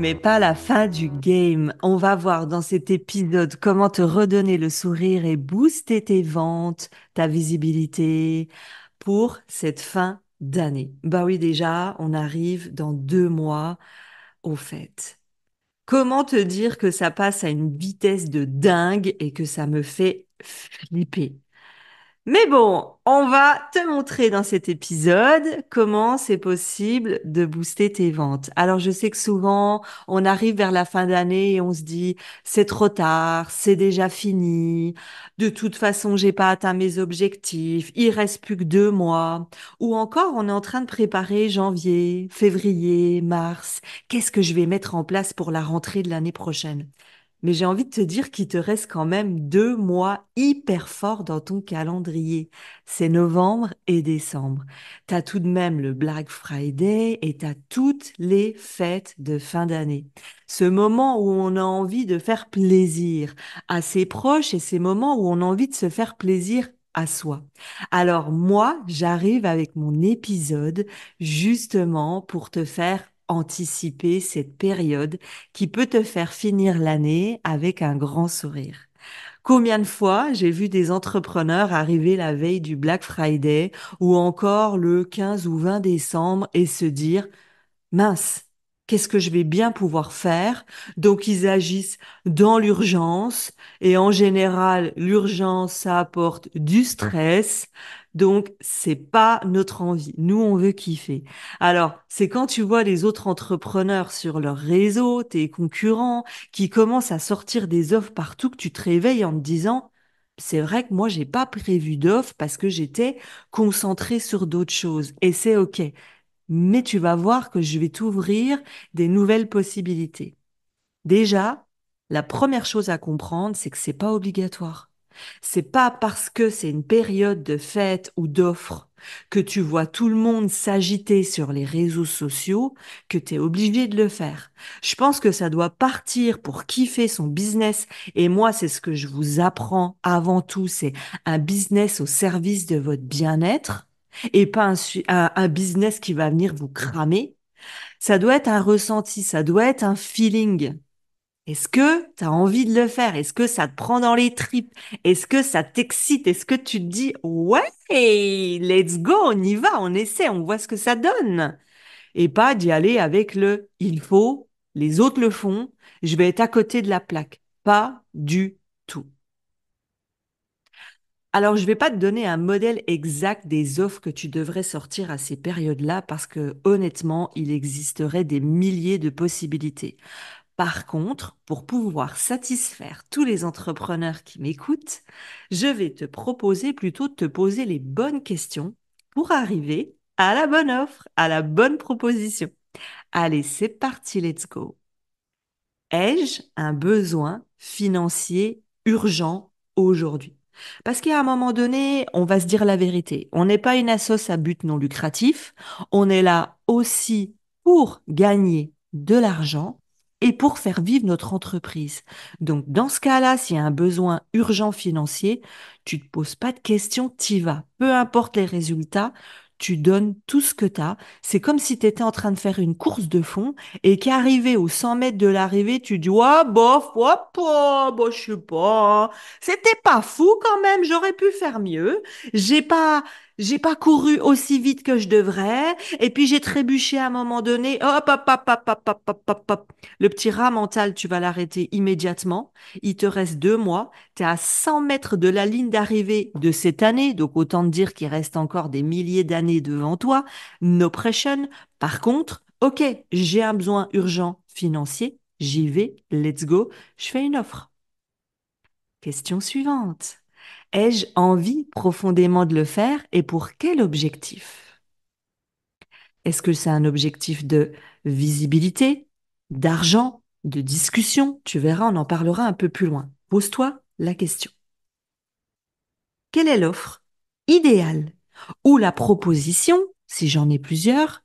mais pas la fin du game. On va voir dans cet épisode comment te redonner le sourire et booster tes ventes, ta visibilité pour cette fin d'année. Bah oui, déjà, on arrive dans deux mois au fait. Comment te dire que ça passe à une vitesse de dingue et que ça me fait flipper mais bon, on va te montrer dans cet épisode comment c'est possible de booster tes ventes. Alors je sais que souvent, on arrive vers la fin d'année et on se dit c'est trop tard, c'est déjà fini, de toute façon, j'ai pas atteint mes objectifs, il reste plus que deux mois ou encore on est en train de préparer janvier, février, mars, qu'est-ce que je vais mettre en place pour la rentrée de l'année prochaine mais j'ai envie de te dire qu'il te reste quand même deux mois hyper forts dans ton calendrier. C'est novembre et décembre. T'as tout de même le Black Friday et t'as toutes les fêtes de fin d'année. Ce moment où on a envie de faire plaisir à ses proches et ces moments où on a envie de se faire plaisir à soi. Alors moi, j'arrive avec mon épisode justement pour te faire anticiper cette période qui peut te faire finir l'année avec un grand sourire. Combien de fois j'ai vu des entrepreneurs arriver la veille du Black Friday ou encore le 15 ou 20 décembre et se dire mince, qu'est-ce que je vais bien pouvoir faire Donc ils agissent dans l'urgence et en général l'urgence ça apporte du mmh. stress, donc, c'est pas notre envie. Nous, on veut kiffer. Alors, c'est quand tu vois les autres entrepreneurs sur leur réseau, tes concurrents, qui commencent à sortir des offres partout que tu te réveilles en te disant, c'est vrai que moi, j'ai pas prévu d'offres parce que j'étais concentrée sur d'autres choses. Et c'est OK. Mais tu vas voir que je vais t'ouvrir des nouvelles possibilités. Déjà, la première chose à comprendre, c'est que c'est pas obligatoire. C'est pas parce que c'est une période de fête ou d'offres que tu vois tout le monde s'agiter sur les réseaux sociaux que tu es obligé de le faire. Je pense que ça doit partir pour kiffer son business et moi c'est ce que je vous apprends avant tout, c'est un business au service de votre bien-être et pas un, business qui va venir vous cramer. Ça doit être un ressenti, ça doit être un feeling. Est-ce que tu as envie de le faire Est-ce que ça te prend dans les tripes Est-ce que ça t'excite Est-ce que tu te dis ouais, let's go, on y va, on essaie, on voit ce que ça donne Et pas d'y aller avec le il faut, les autres le font, je vais être à côté de la plaque. Pas du tout. Alors, je ne vais pas te donner un modèle exact des offres que tu devrais sortir à ces périodes-là parce que honnêtement, il existerait des milliers de possibilités. Par contre, pour pouvoir satisfaire tous les entrepreneurs qui m'écoutent, je vais te proposer plutôt de te poser les bonnes questions pour arriver à la bonne offre, à la bonne proposition. Allez, c'est parti, let's go. Ai-je un besoin financier urgent aujourd'hui parce qu'à un moment donné, on va se dire la vérité. On n'est pas une assoce à but non lucratif. On est là aussi pour gagner de l'argent et pour faire vivre notre entreprise. Donc, dans ce cas-là, s'il y a un besoin urgent financier, tu te poses pas de questions, t'y vas. Peu importe les résultats, tu donnes tout ce que tu as. C'est comme si tu étais en train de faire une course de fond et qu'arrivé au 100 mètres de l'arrivée, tu dis "Ouais, bof, ouais, bof, bah, je sais pas. Hein. C'était pas fou quand même, j'aurais pu faire mieux. J'ai pas j'ai pas couru aussi vite que je devrais, et puis j'ai trébuché à un moment donné, hop, hop, hop, hop, hop, hop, hop, hop, Le petit rat mental, tu vas l'arrêter immédiatement. Il te reste deux mois, tu es à 100 mètres de la ligne d'arrivée de cette année, donc autant te dire qu'il reste encore des milliers d'années devant toi. No pressure. Par contre, ok, j'ai un besoin urgent financier, j'y vais, let's go, je fais une offre. Question suivante. Ai-je envie profondément de le faire et pour quel objectif Est-ce que c'est un objectif de visibilité, d'argent, de discussion Tu verras, on en parlera un peu plus loin. Pose-toi la question. Quelle est l'offre idéale ou la proposition, si j'en ai plusieurs,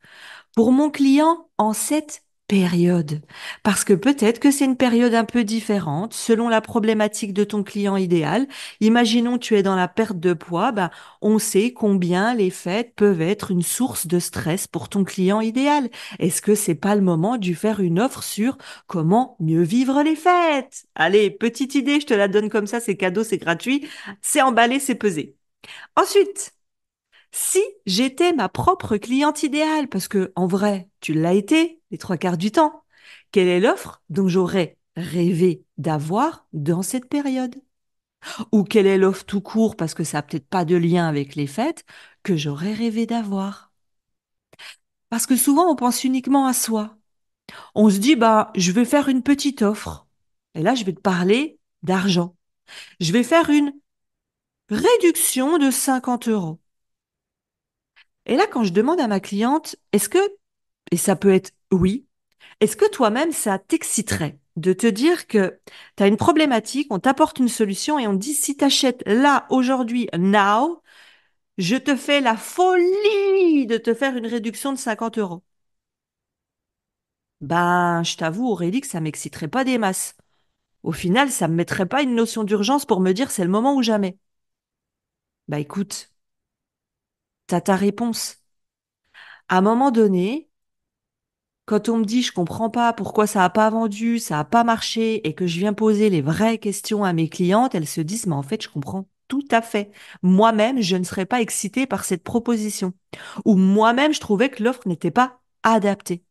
pour mon client en cette période. Parce que peut-être que c'est une période un peu différente selon la problématique de ton client idéal. Imaginons tu es dans la perte de poids, bah, on sait combien les fêtes peuvent être une source de stress pour ton client idéal. Est-ce que c'est pas le moment de faire une offre sur comment mieux vivre les fêtes? Allez, petite idée, je te la donne comme ça, c'est cadeau, c'est gratuit, c'est emballé, c'est pesé. Ensuite, si j'étais ma propre cliente idéale, parce que en vrai, tu l'as été, trois quarts du temps. Quelle est l'offre dont j'aurais rêvé d'avoir dans cette période Ou quelle est l'offre tout court, parce que ça n'a peut-être pas de lien avec les fêtes, que j'aurais rêvé d'avoir Parce que souvent, on pense uniquement à soi. On se dit, bah, je vais faire une petite offre. Et là, je vais te parler d'argent. Je vais faire une réduction de 50 euros. Et là, quand je demande à ma cliente, est-ce que, et ça peut être oui. Est-ce que toi-même, ça t'exciterait de te dire que tu as une problématique, on t'apporte une solution et on te dit si tu achètes là, aujourd'hui, now, je te fais la folie de te faire une réduction de 50 euros. Ben, je t'avoue, Aurélie, que ça m'exciterait pas des masses. Au final, ça me mettrait pas une notion d'urgence pour me dire c'est le moment ou jamais. Bah ben, écoute, t'as ta réponse. À un moment donné, quand on me dit je comprends pas pourquoi ça a pas vendu, ça a pas marché et que je viens poser les vraies questions à mes clientes, elles se disent mais en fait je comprends tout à fait. Moi-même, je ne serais pas excitée par cette proposition ou moi-même je trouvais que l'offre n'était pas adaptée.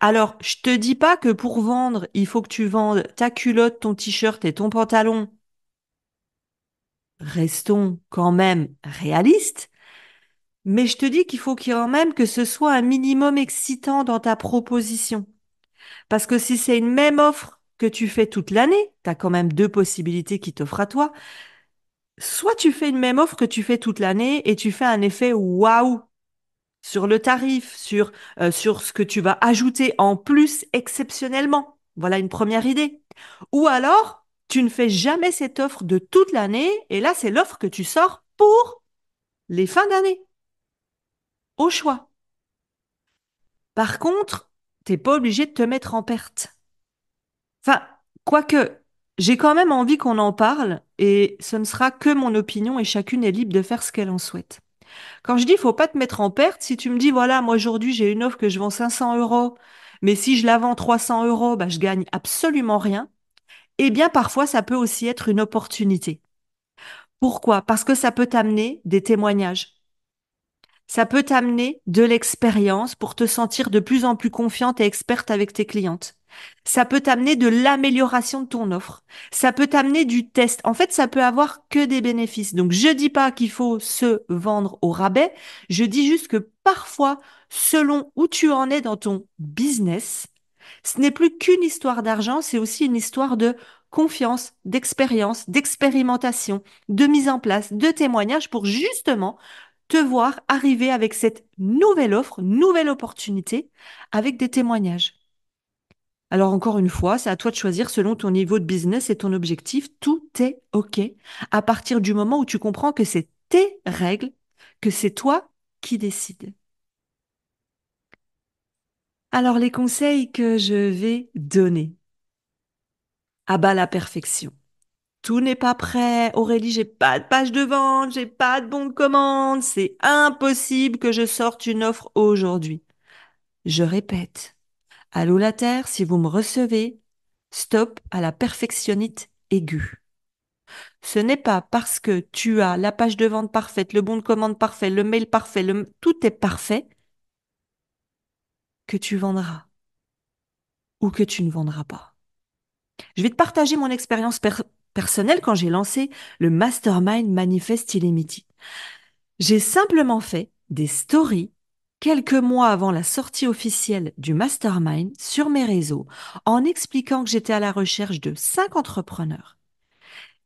Alors, je te dis pas que pour vendre, il faut que tu vendes ta culotte, ton t-shirt et ton pantalon. Restons quand même réalistes mais je te dis qu'il faut quand même que ce soit un minimum excitant dans ta proposition. Parce que si c'est une même offre que tu fais toute l'année, tu as quand même deux possibilités qui t'offrent à toi. Soit tu fais une même offre que tu fais toute l'année et tu fais un effet waouh sur le tarif, sur, euh, sur ce que tu vas ajouter en plus exceptionnellement. Voilà une première idée. Ou alors, tu ne fais jamais cette offre de toute l'année et là, c'est l'offre que tu sors pour les fins d'année au choix. Par contre, t'es pas obligé de te mettre en perte. Enfin, quoique, j'ai quand même envie qu'on en parle et ce ne sera que mon opinion et chacune est libre de faire ce qu'elle en souhaite. Quand je dis faut pas te mettre en perte, si tu me dis voilà, moi aujourd'hui j'ai une offre que je vends 500 euros, mais si je la vends 300 euros, bah, je gagne absolument rien. Eh bien, parfois, ça peut aussi être une opportunité. Pourquoi Parce que ça peut t'amener des témoignages ça peut t'amener de l'expérience pour te sentir de plus en plus confiante et experte avec tes clientes. Ça peut t'amener de l'amélioration de ton offre. Ça peut t'amener du test. En fait, ça peut avoir que des bénéfices. Donc, je dis pas qu'il faut se vendre au rabais. Je dis juste que parfois, selon où tu en es dans ton business, ce n'est plus qu'une histoire d'argent, c'est aussi une histoire de confiance, d'expérience, d'expérimentation, de mise en place, de témoignage pour justement te voir arriver avec cette nouvelle offre, nouvelle opportunité, avec des témoignages. Alors encore une fois, c'est à toi de choisir selon ton niveau de business et ton objectif. Tout est OK à partir du moment où tu comprends que c'est tes règles, que c'est toi qui décides. Alors les conseils que je vais donner. à bas la perfection tout n'est pas prêt. Aurélie, j'ai pas de page de vente, j'ai pas de bon de commande. C'est impossible que je sorte une offre aujourd'hui. Je répète. Allô la Terre, si vous me recevez, stop à la perfectionnite aiguë. Ce n'est pas parce que tu as la page de vente parfaite, le bon de commande parfait, le mail parfait, le... tout est parfait que tu vendras ou que tu ne vendras pas. Je vais te partager mon expérience personnel quand j'ai lancé le mastermind Manifest Illimity. J'ai simplement fait des stories quelques mois avant la sortie officielle du mastermind sur mes réseaux en expliquant que j'étais à la recherche de cinq entrepreneurs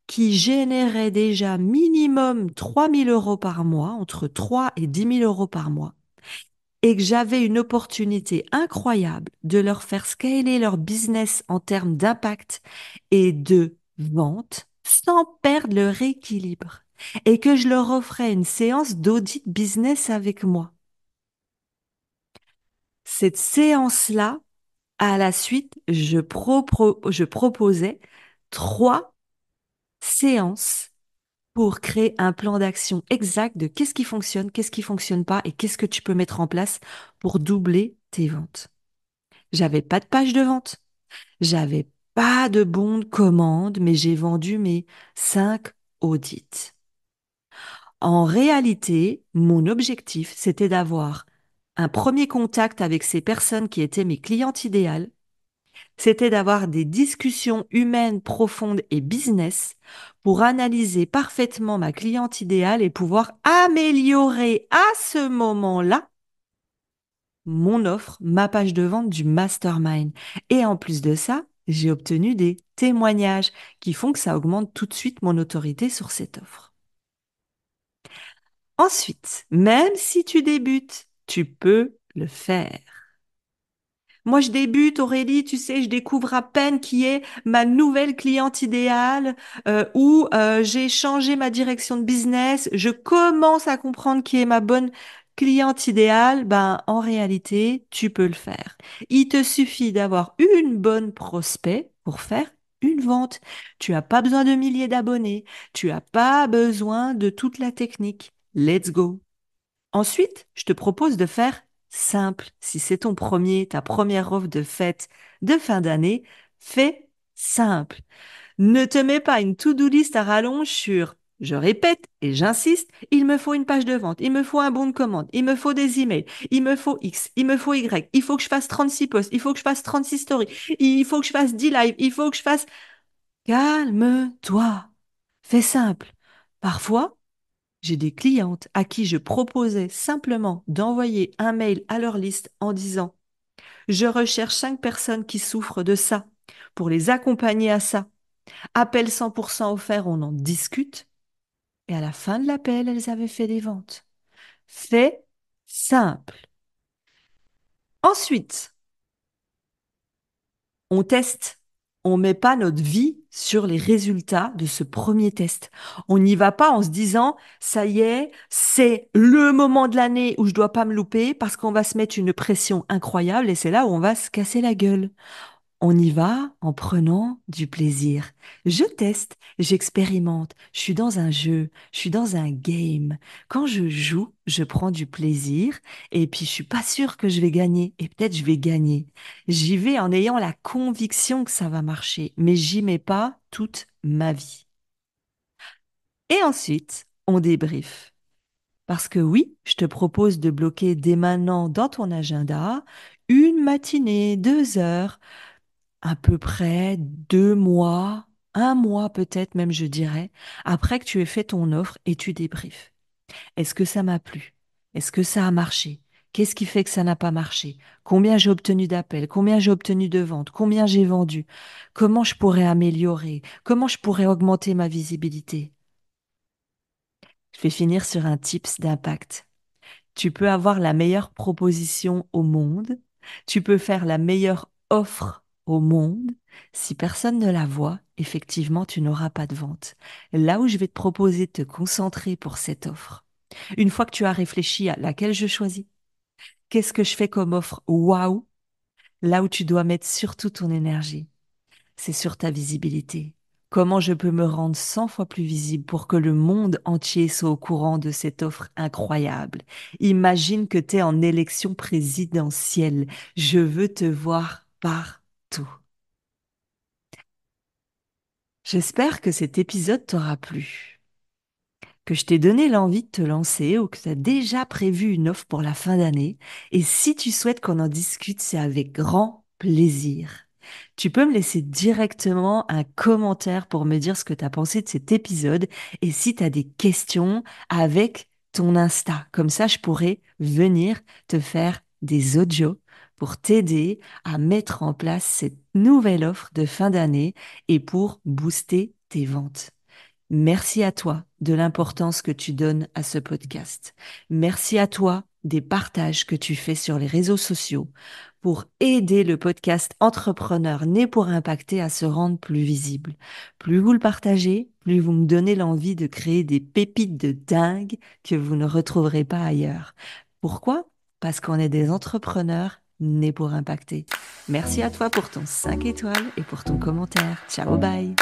qui généraient déjà minimum 000 euros par mois, entre 3 et 10 000 euros par mois, et que j'avais une opportunité incroyable de leur faire scaler leur business en termes d'impact et de vente sans perdre leur équilibre et que je leur offrais une séance d'audit business avec moi. Cette séance-là, à la suite, je, je proposais trois séances pour créer un plan d'action exact de qu'est-ce qui fonctionne, qu'est-ce qui fonctionne pas et qu'est-ce que tu peux mettre en place pour doubler tes ventes. J'avais pas de page de vente. J'avais pas de bonnes commandes, commande, mais j'ai vendu mes cinq audits. En réalité, mon objectif, c'était d'avoir un premier contact avec ces personnes qui étaient mes clientes idéales. C'était d'avoir des discussions humaines profondes et business pour analyser parfaitement ma cliente idéale et pouvoir améliorer à ce moment-là mon offre, ma page de vente du mastermind. Et en plus de ça, j'ai obtenu des témoignages qui font que ça augmente tout de suite mon autorité sur cette offre. Ensuite, même si tu débutes, tu peux le faire. Moi, je débute, Aurélie, tu sais, je découvre à peine qui est ma nouvelle cliente idéale euh, ou euh, j'ai changé ma direction de business, je commence à comprendre qui est ma bonne Client idéale, ben, en réalité, tu peux le faire. Il te suffit d'avoir une bonne prospect pour faire une vente. Tu n'as pas besoin de milliers d'abonnés. Tu n'as pas besoin de toute la technique. Let's go. Ensuite, je te propose de faire simple. Si c'est ton premier, ta première offre de fête de fin d'année, fais simple. Ne te mets pas une to-do list à rallonge sur je répète et j'insiste, il me faut une page de vente, il me faut un bon de commande, il me faut des emails, il me faut X, il me faut Y, il faut que je fasse 36 posts, il faut que je fasse 36 stories, il faut que je fasse 10 lives, il faut que je fasse... Calme-toi. Fais simple. Parfois, j'ai des clientes à qui je proposais simplement d'envoyer un mail à leur liste en disant ⁇ Je recherche cinq personnes qui souffrent de ça, pour les accompagner à ça. Appel 100% offert, on en discute. Et à la fin de l'appel, elles avaient fait des ventes. Fait simple. Ensuite, on teste. On met pas notre vie sur les résultats de ce premier test. On n'y va pas en se disant, ça y est, c'est le moment de l'année où je dois pas me louper parce qu'on va se mettre une pression incroyable et c'est là où on va se casser la gueule on y va en prenant du plaisir. Je teste, j'expérimente, je suis dans un jeu, je suis dans un game. Quand je joue, je prends du plaisir et puis je suis pas sûre que je vais gagner et peut-être je vais gagner. J'y vais en ayant la conviction que ça va marcher, mais j'y mets pas toute ma vie. Et ensuite, on débrief. Parce que oui, je te propose de bloquer dès maintenant dans ton agenda une matinée, deux heures, à peu près deux mois, un mois peut-être même, je dirais, après que tu aies fait ton offre et tu débriefes. Est-ce que ça m'a plu Est-ce que ça a marché Qu'est-ce qui fait que ça n'a pas marché Combien j'ai obtenu d'appels Combien j'ai obtenu de ventes Combien j'ai vendu Comment je pourrais améliorer Comment je pourrais augmenter ma visibilité Je vais finir sur un tips d'impact. Tu peux avoir la meilleure proposition au monde, tu peux faire la meilleure offre au monde, si personne ne la voit, effectivement, tu n'auras pas de vente. Là où je vais te proposer de te concentrer pour cette offre, une fois que tu as réfléchi à laquelle je choisis, qu'est-ce que je fais comme offre Waouh Là où tu dois mettre surtout ton énergie, c'est sur ta visibilité. Comment je peux me rendre 100 fois plus visible pour que le monde entier soit au courant de cette offre incroyable Imagine que tu es en élection présidentielle. Je veux te voir par tout. J'espère que cet épisode t'aura plu, que je t'ai donné l'envie de te lancer ou que tu as déjà prévu une offre pour la fin d'année. Et si tu souhaites qu'on en discute, c'est avec grand plaisir. Tu peux me laisser directement un commentaire pour me dire ce que tu as pensé de cet épisode et si tu as des questions avec ton Insta. Comme ça, je pourrais venir te faire des audios pour t'aider à mettre en place cette nouvelle offre de fin d'année et pour booster tes ventes. Merci à toi de l'importance que tu donnes à ce podcast. Merci à toi des partages que tu fais sur les réseaux sociaux pour aider le podcast Entrepreneur né pour impacter à se rendre plus visible. Plus vous le partagez, plus vous me donnez l'envie de créer des pépites de dingue que vous ne retrouverez pas ailleurs. Pourquoi Parce qu'on est des entrepreneurs né pour impacter. Merci à toi pour ton 5 étoiles et pour ton commentaire. Ciao, bye